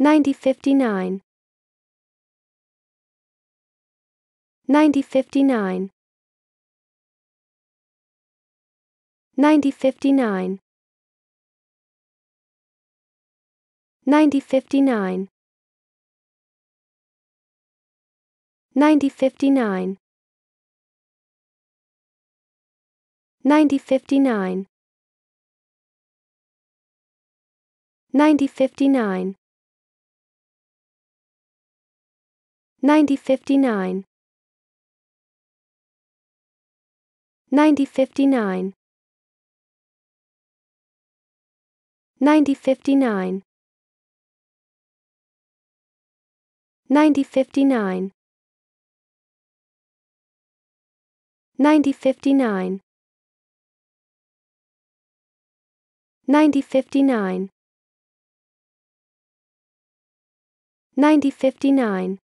9059 9059 9059 9059 9059 9059 9059 9059 9059 9059 9059 9059 9059 9059